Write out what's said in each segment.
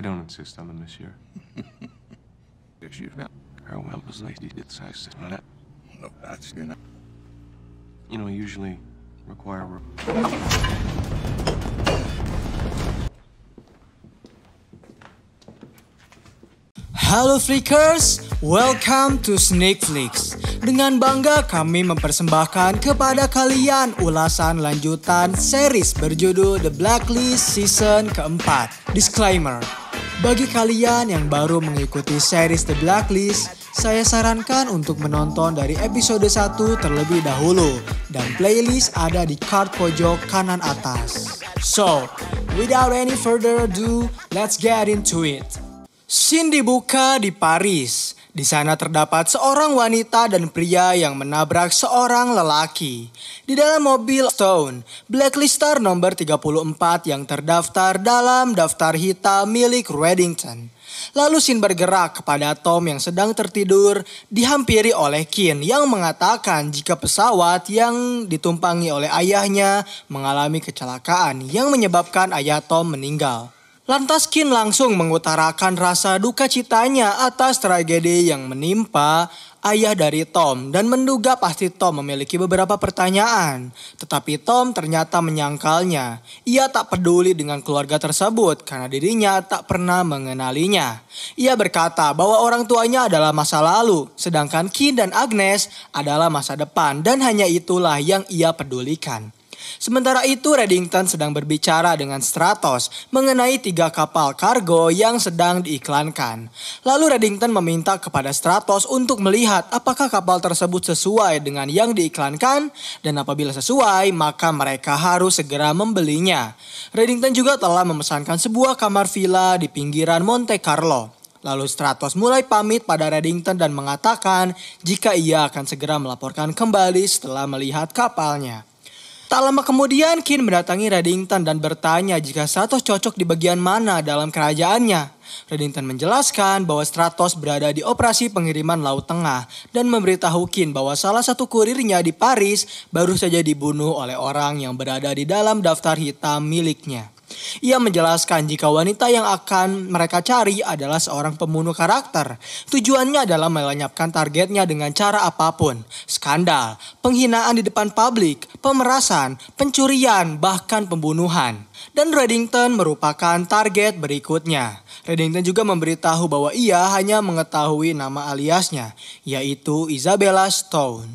I don't insist on them this year. You Her well was I said, no, that's good enough. You know, I usually require... a... Halo Flickers, welcome to Snake Flicks. Dengan bangga kami mempersembahkan kepada kalian ulasan lanjutan series berjudul The Blacklist Season keempat. Disclaimer, bagi kalian yang baru mengikuti series The Blacklist, saya sarankan untuk menonton dari episode 1 terlebih dahulu dan playlist ada di card pojok kanan atas. So, without any further ado, let's get into it. Scene dibuka di Paris di sana terdapat seorang wanita dan pria yang menabrak seorang lelaki. Di dalam mobil Stone, Blacklister nomor 34 yang terdaftar dalam daftar hitam milik Reddington. Lalu Sin bergerak kepada Tom yang sedang tertidur, dihampiri oleh Kin yang mengatakan jika pesawat yang ditumpangi oleh ayahnya mengalami kecelakaan yang menyebabkan ayah Tom meninggal. Lantas Kin langsung mengutarakan rasa duka citanya atas tragedi yang menimpa ayah dari Tom dan menduga pasti Tom memiliki beberapa pertanyaan. Tetapi Tom ternyata menyangkalnya. Ia tak peduli dengan keluarga tersebut karena dirinya tak pernah mengenalinya. Ia berkata bahwa orang tuanya adalah masa lalu, sedangkan Kin dan Agnes adalah masa depan dan hanya itulah yang ia pedulikan. Sementara itu Reddington sedang berbicara dengan Stratos mengenai tiga kapal kargo yang sedang diiklankan. Lalu Reddington meminta kepada Stratos untuk melihat apakah kapal tersebut sesuai dengan yang diiklankan dan apabila sesuai maka mereka harus segera membelinya. Reddington juga telah memesankan sebuah kamar villa di pinggiran Monte Carlo. Lalu Stratos mulai pamit pada Reddington dan mengatakan jika ia akan segera melaporkan kembali setelah melihat kapalnya. Tak lama kemudian Kin mendatangi Reddington dan bertanya jika Stratos cocok di bagian mana dalam kerajaannya. Reddington menjelaskan bahwa Stratos berada di operasi pengiriman Laut Tengah dan memberitahu Kin bahwa salah satu kurirnya di Paris baru saja dibunuh oleh orang yang berada di dalam daftar hitam miliknya. Ia menjelaskan jika wanita yang akan mereka cari adalah seorang pembunuh karakter. Tujuannya adalah melenyapkan targetnya dengan cara apapun. Skandal, penghinaan di depan publik, pemerasan, pencurian, bahkan pembunuhan. Dan Reddington merupakan target berikutnya. Reddington juga memberitahu bahwa ia hanya mengetahui nama aliasnya, yaitu Isabella Stone.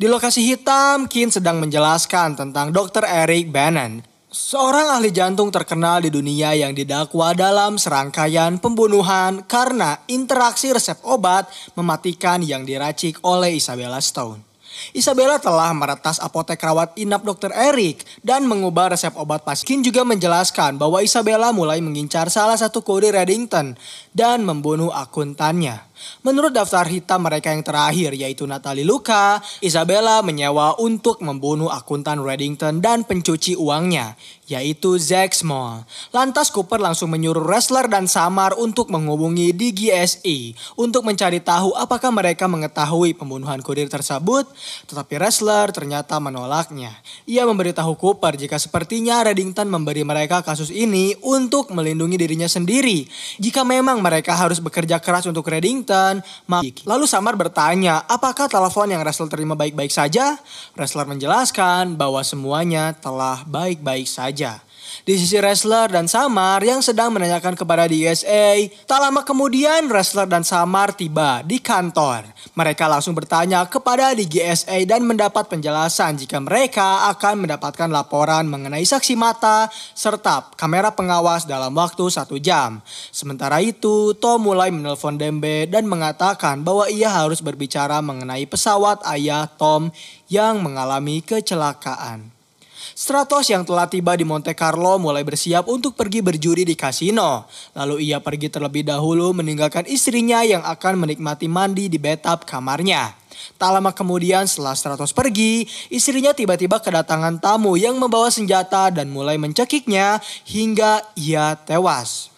Di lokasi hitam, Kin sedang menjelaskan tentang Dr. Eric Bannon, Seorang ahli jantung terkenal di dunia yang didakwa dalam serangkaian pembunuhan karena interaksi resep obat mematikan yang diracik oleh Isabella Stone. Isabella telah meretas apotek rawat inap Dr. Eric dan mengubah resep obat pasien juga menjelaskan bahwa Isabella mulai mengincar salah satu kurir Reddington dan membunuh akuntannya. Menurut daftar hitam mereka yang terakhir yaitu Natalie Luka, Isabella menyewa untuk membunuh akuntan Reddington dan pencuci uangnya yaitu Zack Small. Lantas Cooper langsung menyuruh wrestler dan Samar untuk menghubungi DGSE untuk mencari tahu apakah mereka mengetahui pembunuhan kurir tersebut, tetapi wrestler ternyata menolaknya. Ia memberitahu Cooper jika sepertinya Reddington memberi mereka kasus ini untuk melindungi dirinya sendiri. Jika memang mereka harus bekerja keras untuk Reddington, Washington. Lalu Samar bertanya, apakah telepon yang wrestler terima baik-baik saja? Wrestler menjelaskan bahwa semuanya telah baik-baik saja. Di sisi wrestler dan Samar yang sedang menanyakan kepada DSA, tak lama kemudian wrestler dan Samar tiba di kantor. Mereka langsung bertanya kepada DGSA dan mendapat penjelasan jika mereka akan mendapatkan laporan mengenai saksi mata serta kamera pengawas dalam waktu satu jam. Sementara itu, Tom mulai menelpon Dembe dan mengatakan bahwa ia harus berbicara mengenai pesawat ayah Tom yang mengalami kecelakaan. Stratos yang telah tiba di Monte Carlo mulai bersiap untuk pergi berjudi di kasino. Lalu ia pergi terlebih dahulu meninggalkan istrinya yang akan menikmati mandi di bathtub kamarnya. Tak lama kemudian setelah Stratos pergi, istrinya tiba-tiba kedatangan tamu yang membawa senjata dan mulai mencekiknya hingga ia tewas.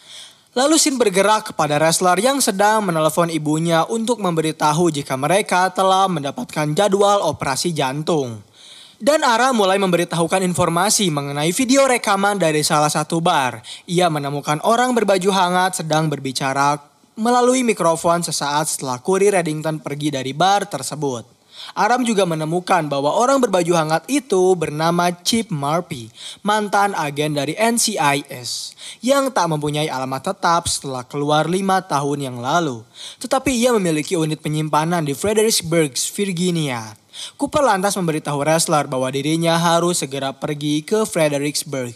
Lalu Sin bergerak kepada wrestler yang sedang menelepon ibunya untuk memberitahu jika mereka telah mendapatkan jadwal operasi jantung. Dan Ara mulai memberitahukan informasi mengenai video rekaman dari salah satu bar. Ia menemukan orang berbaju hangat sedang berbicara melalui mikrofon sesaat setelah Kuri Reddington pergi dari bar tersebut. Aram juga menemukan bahwa orang berbaju hangat itu bernama Chip Murphy, mantan agen dari NCIS, yang tak mempunyai alamat tetap setelah keluar lima tahun yang lalu. Tetapi ia memiliki unit penyimpanan di Fredericksburg, Virginia. Cooper lantas memberitahu wrestler bahwa dirinya harus segera pergi ke Fredericksburg.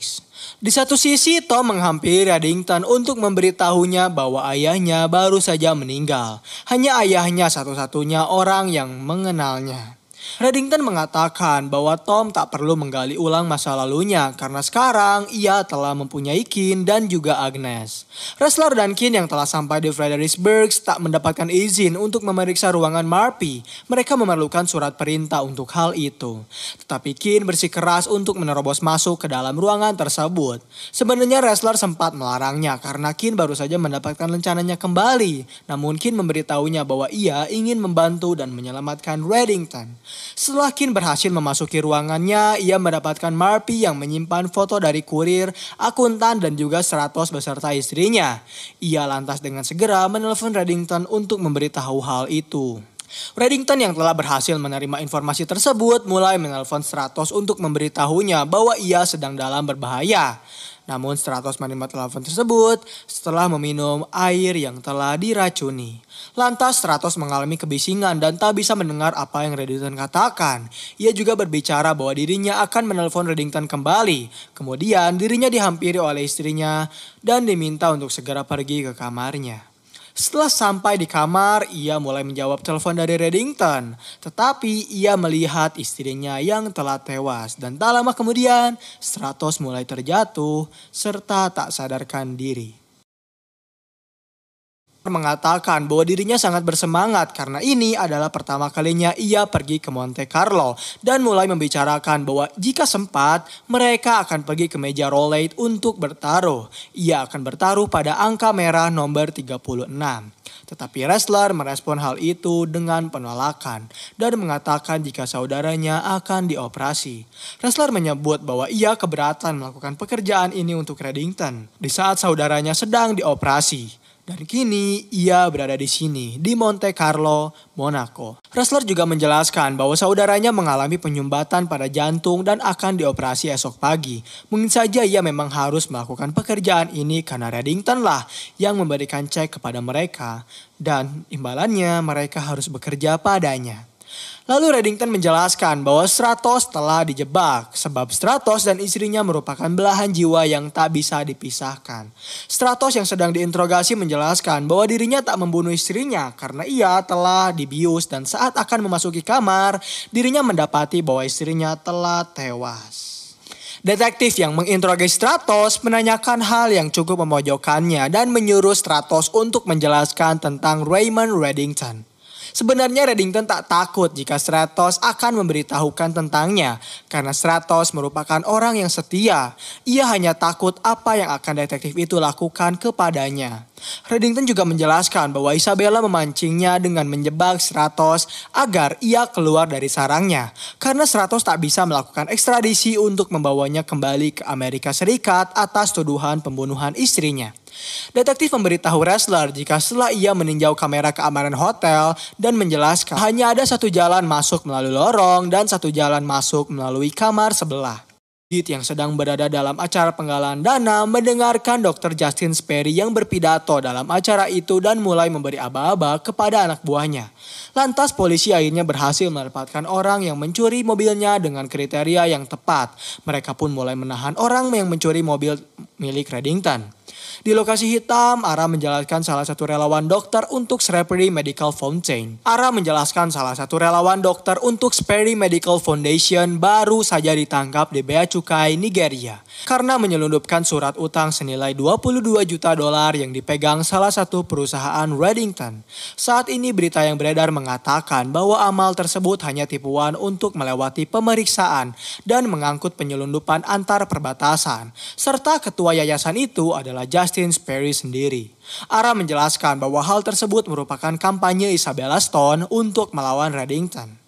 Di satu sisi, Tom menghampiri Reddington untuk memberitahunya bahwa ayahnya baru saja meninggal. Hanya ayahnya satu-satunya orang yang mengenalnya. Reddington mengatakan bahwa Tom tak perlu menggali ulang masa lalunya karena sekarang ia telah mempunyai Kin dan juga Agnes. Wrestler dan Kin yang telah sampai di Fredericksburg tak mendapatkan izin untuk memeriksa ruangan Marpy. Mereka memerlukan surat perintah untuk hal itu. Tetapi Kin bersikeras untuk menerobos masuk ke dalam ruangan tersebut. Sebenarnya wrestler sempat melarangnya karena Kin baru saja mendapatkan rencananya kembali. Namun Kin memberitahunya bahwa ia ingin membantu dan menyelamatkan Reddington. Setelah Kin berhasil memasuki ruangannya, ia mendapatkan marpi yang menyimpan foto dari kurir, akuntan, dan juga seratus beserta istrinya. Ia lantas dengan segera menelpon Reddington untuk memberitahu hal itu. Reddington yang telah berhasil menerima informasi tersebut mulai menelpon Stratos untuk memberitahunya bahwa ia sedang dalam berbahaya. Namun Stratos menerima telepon tersebut setelah meminum air yang telah diracuni. Lantas Stratos mengalami kebisingan dan tak bisa mendengar apa yang Reddington katakan. Ia juga berbicara bahwa dirinya akan menelpon Reddington kembali. Kemudian dirinya dihampiri oleh istrinya dan diminta untuk segera pergi ke kamarnya. Setelah sampai di kamar, ia mulai menjawab telepon dari Reddington. Tetapi ia melihat istrinya yang telah tewas dan tak lama kemudian Stratos mulai terjatuh serta tak sadarkan diri mengatakan bahwa dirinya sangat bersemangat karena ini adalah pertama kalinya ia pergi ke Monte Carlo dan mulai membicarakan bahwa jika sempat mereka akan pergi ke meja roulette untuk bertaruh. Ia akan bertaruh pada angka merah nomor 36. Tetapi wrestler merespon hal itu dengan penolakan dan mengatakan jika saudaranya akan dioperasi. Wrestler menyebut bahwa ia keberatan melakukan pekerjaan ini untuk Reddington di saat saudaranya sedang dioperasi. Dan kini ia berada di sini, di Monte Carlo, Monaco. Wrestler juga menjelaskan bahwa saudaranya mengalami penyumbatan pada jantung dan akan dioperasi esok pagi. Mungkin saja ia memang harus melakukan pekerjaan ini karena Reddington lah yang memberikan cek kepada mereka. Dan imbalannya mereka harus bekerja padanya. Lalu Reddington menjelaskan bahwa Stratos telah dijebak sebab Stratos dan istrinya merupakan belahan jiwa yang tak bisa dipisahkan. Stratos yang sedang diinterogasi menjelaskan bahwa dirinya tak membunuh istrinya karena ia telah dibius dan saat akan memasuki kamar dirinya mendapati bahwa istrinya telah tewas. Detektif yang menginterogasi Stratos menanyakan hal yang cukup memojokkannya dan menyuruh Stratos untuk menjelaskan tentang Raymond Reddington. Sebenarnya Reddington tak takut jika Stratos akan memberitahukan tentangnya karena Stratos merupakan orang yang setia. Ia hanya takut apa yang akan detektif itu lakukan kepadanya. Reddington juga menjelaskan bahwa Isabella memancingnya dengan menjebak Stratos agar ia keluar dari sarangnya. Karena Stratos tak bisa melakukan ekstradisi untuk membawanya kembali ke Amerika Serikat atas tuduhan pembunuhan istrinya. Detektif memberitahu wrestler jika setelah ia meninjau kamera keamanan hotel dan menjelaskan hanya ada satu jalan masuk melalui lorong dan satu jalan masuk melalui kamar sebelah. Dit yang sedang berada dalam acara penggalan dana mendengarkan Dr. Justin Sperry yang berpidato dalam acara itu dan mulai memberi aba-aba kepada anak buahnya. Lantas polisi akhirnya berhasil mendapatkan orang yang mencuri mobilnya dengan kriteria yang tepat. Mereka pun mulai menahan orang yang mencuri mobil milik Reddington. Di lokasi hitam, Ara menjelaskan salah satu relawan dokter untuk Sperry Medical Foundation. Ara menjelaskan salah satu relawan dokter untuk Sperry Medical Foundation baru saja ditangkap di Bea Cukai, Nigeria. Karena menyelundupkan surat utang senilai 22 juta dolar yang dipegang salah satu perusahaan Reddington. Saat ini berita yang beredar mengatakan bahwa amal tersebut hanya tipuan untuk melewati pemeriksaan dan mengangkut penyelundupan antar perbatasan. Serta ketua yayasan itu adalah Justin Justin Perry sendiri. Ara menjelaskan bahwa hal tersebut merupakan kampanye Isabella Stone untuk melawan Reddington.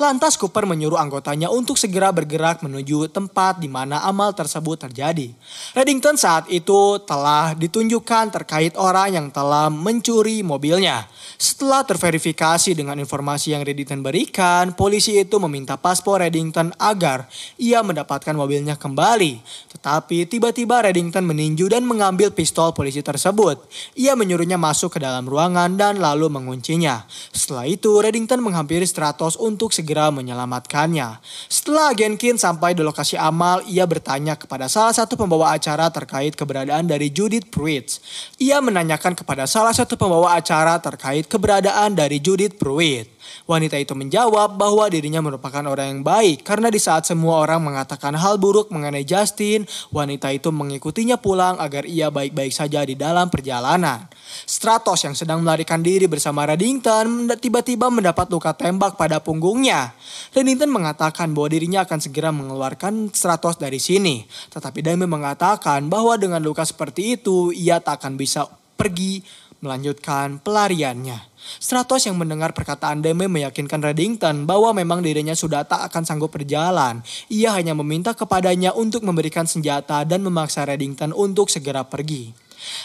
Lantas Cooper menyuruh anggotanya untuk segera bergerak menuju tempat di mana amal tersebut terjadi. Reddington saat itu telah ditunjukkan terkait orang yang telah mencuri mobilnya. Setelah terverifikasi dengan informasi yang Reddington berikan, polisi itu meminta paspor Reddington agar ia mendapatkan mobilnya kembali. Tetapi tiba-tiba Reddington meninju dan mengambil pistol polisi tersebut. Ia menyuruhnya masuk ke dalam ruangan dan lalu menguncinya. Setelah itu Reddington menghampiri Stratos untuk untuk segera menyelamatkannya. Setelah Genkin sampai di lokasi amal, ia bertanya kepada salah satu pembawa acara terkait keberadaan dari Judith Pruitt. Ia menanyakan kepada salah satu pembawa acara terkait keberadaan dari Judith Pruitt. Wanita itu menjawab bahwa dirinya merupakan orang yang baik karena di saat semua orang mengatakan hal buruk mengenai Justin, wanita itu mengikutinya pulang agar ia baik-baik saja di dalam perjalanan. Stratos yang sedang melarikan diri bersama Reddington tiba-tiba mendapat luka tembak pada punggungnya. Reddington mengatakan bahwa dirinya akan segera mengeluarkan Stratos dari sini. Tetapi Damien mengatakan bahwa dengan luka seperti itu ia tak akan bisa pergi melanjutkan pelariannya. Stratos yang mendengar perkataan Deme meyakinkan Reddington bahwa memang dirinya sudah tak akan sanggup berjalan. Ia hanya meminta kepadanya untuk memberikan senjata dan memaksa Reddington untuk segera pergi.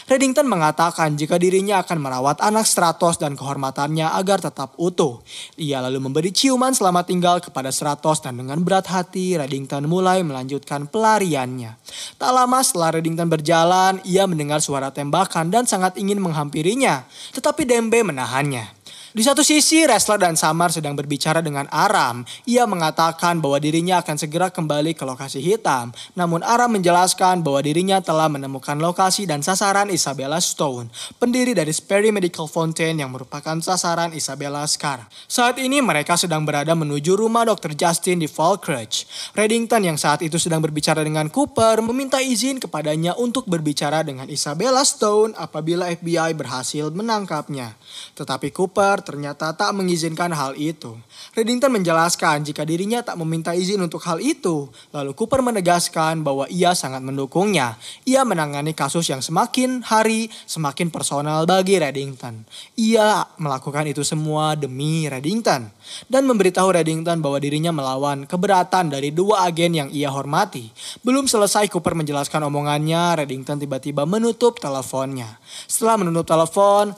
Reddington mengatakan jika dirinya akan merawat anak Stratos dan kehormatannya agar tetap utuh. Ia lalu memberi ciuman selamat tinggal kepada Stratos dan dengan berat hati Reddington mulai melanjutkan pelariannya. Tak lama setelah Reddington berjalan, ia mendengar suara tembakan dan sangat ingin menghampirinya. Tetapi Dembe menahannya. Di satu sisi, wrestler dan Samar sedang berbicara dengan Aram. Ia mengatakan bahwa dirinya akan segera kembali ke lokasi hitam. Namun Aram menjelaskan bahwa dirinya telah menemukan lokasi dan sasaran Isabella Stone, pendiri dari Sperry Medical Fountain yang merupakan sasaran Isabella sekarang. Saat ini mereka sedang berada menuju rumah Dr. Justin di Falkridge. Reddington yang saat itu sedang berbicara dengan Cooper meminta izin kepadanya untuk berbicara dengan Isabella Stone apabila FBI berhasil menangkapnya. Tetapi Cooper ternyata tak mengizinkan hal itu. Reddington menjelaskan jika dirinya tak meminta izin untuk hal itu. Lalu Cooper menegaskan bahwa ia sangat mendukungnya. Ia menangani kasus yang semakin hari semakin personal bagi Reddington. Ia melakukan itu semua demi Reddington. Dan memberitahu Reddington bahwa dirinya melawan keberatan dari dua agen yang ia hormati. Belum selesai Cooper menjelaskan omongannya, Reddington tiba-tiba menutup teleponnya. Setelah menutup telepon,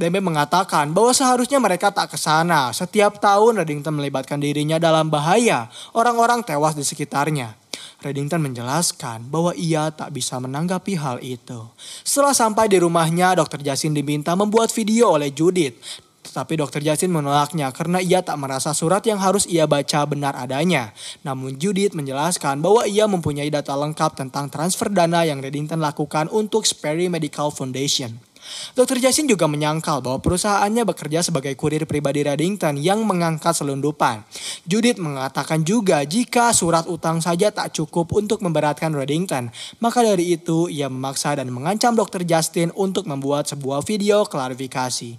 Dembe mengatakan bahwa seharusnya mereka tak ke sana. Setiap tahun Reddington melibatkan dirinya dalam bahaya. Orang-orang tewas di sekitarnya. Reddington menjelaskan bahwa ia tak bisa menanggapi hal itu. Setelah sampai di rumahnya, Dr. Jasin diminta membuat video oleh Judith. Tetapi Dr. Jasin menolaknya karena ia tak merasa surat yang harus ia baca benar adanya. Namun Judith menjelaskan bahwa ia mempunyai data lengkap tentang transfer dana yang Reddington lakukan untuk Sperry Medical Foundation. Dr. Jasin juga menyangkal bahwa perusahaannya bekerja sebagai kurir pribadi Reddington yang mengangkat selundupan. Judith mengatakan juga jika surat utang saja tak cukup untuk memberatkan Reddington, maka dari itu ia memaksa dan mengancam Dr. Justin untuk membuat sebuah video klarifikasi.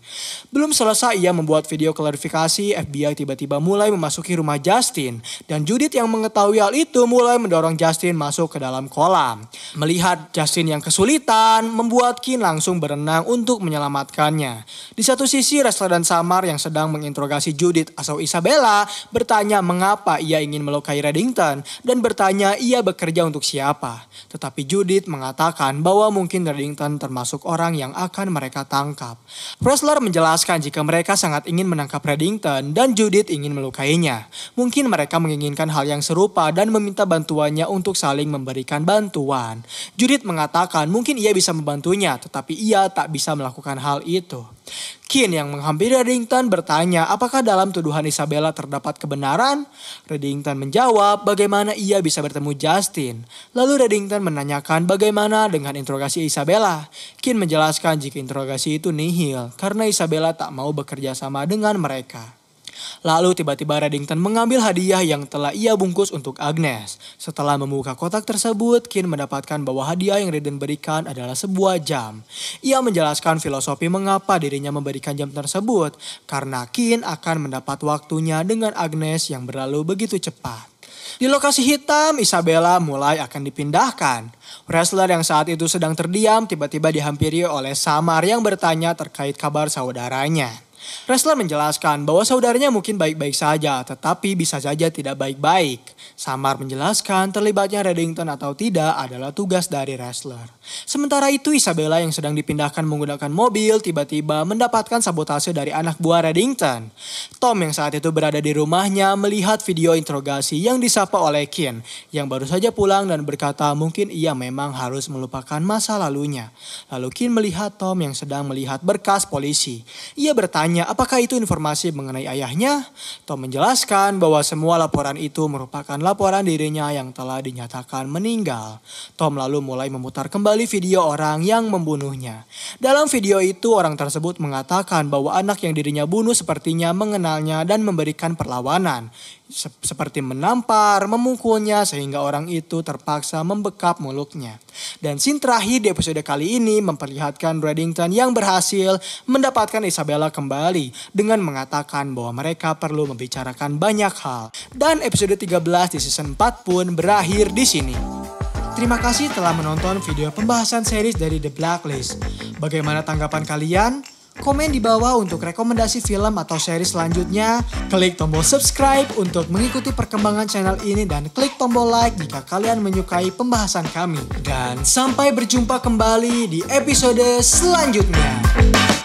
Belum selesai ia membuat video klarifikasi, FBI tiba-tiba mulai memasuki rumah Justin dan Judith yang mengetahui hal itu mulai mendorong Justin masuk ke dalam kolam. Melihat Justin yang kesulitan, membuat Kin langsung berenang datang untuk menyelamatkannya. Di satu sisi, Ressler dan Samar yang sedang menginterogasi Judith atau Isabella bertanya mengapa ia ingin melukai Reddington dan bertanya ia bekerja untuk siapa. Tetapi Judith mengatakan bahwa mungkin Reddington termasuk orang yang akan mereka tangkap. Ressler menjelaskan jika mereka sangat ingin menangkap Reddington dan Judith ingin melukainya. Mungkin mereka menginginkan hal yang serupa dan meminta bantuannya untuk saling memberikan bantuan. Judith mengatakan mungkin ia bisa membantunya tetapi ia tak bisa melakukan hal itu. Kin yang menghampiri Reddington bertanya apakah dalam tuduhan Isabella terdapat kebenaran? Reddington menjawab bagaimana ia bisa bertemu Justin. Lalu Reddington menanyakan bagaimana dengan interogasi Isabella. Kin menjelaskan jika interogasi itu nihil karena Isabella tak mau bekerja sama dengan mereka. Lalu tiba-tiba Reddington mengambil hadiah yang telah ia bungkus untuk Agnes. Setelah membuka kotak tersebut, Kin mendapatkan bahwa hadiah yang Redden berikan adalah sebuah jam. Ia menjelaskan filosofi mengapa dirinya memberikan jam tersebut, karena Kin akan mendapat waktunya dengan Agnes yang berlalu begitu cepat. Di lokasi hitam, Isabella mulai akan dipindahkan. Wrestler yang saat itu sedang terdiam tiba-tiba dihampiri oleh Samar yang bertanya terkait kabar saudaranya. Wrestler menjelaskan bahwa saudaranya mungkin baik-baik saja, tetapi bisa saja tidak baik-baik. Samar menjelaskan terlibatnya Reddington atau tidak adalah tugas dari wrestler. Sementara itu Isabella yang sedang dipindahkan menggunakan mobil tiba-tiba mendapatkan sabotase dari anak buah Reddington. Tom yang saat itu berada di rumahnya melihat video interogasi yang disapa oleh Kin yang baru saja pulang dan berkata mungkin ia memang harus melupakan masa lalunya. Lalu Kin melihat Tom yang sedang melihat berkas polisi. Ia bertanya bertanya apakah itu informasi mengenai ayahnya. Tom menjelaskan bahwa semua laporan itu merupakan laporan dirinya yang telah dinyatakan meninggal. Tom lalu mulai memutar kembali video orang yang membunuhnya. Dalam video itu orang tersebut mengatakan bahwa anak yang dirinya bunuh sepertinya mengenalnya dan memberikan perlawanan seperti menampar, memukulnya sehingga orang itu terpaksa membekap mulutnya. Dan scene terakhir di episode kali ini memperlihatkan Reddington yang berhasil mendapatkan Isabella kembali dengan mengatakan bahwa mereka perlu membicarakan banyak hal. Dan episode 13 di season 4 pun berakhir di sini. Terima kasih telah menonton video pembahasan series dari The Blacklist. Bagaimana tanggapan kalian? Komen di bawah untuk rekomendasi film atau seri selanjutnya. Klik tombol subscribe untuk mengikuti perkembangan channel ini dan klik tombol like jika kalian menyukai pembahasan kami. Dan sampai berjumpa kembali di episode selanjutnya.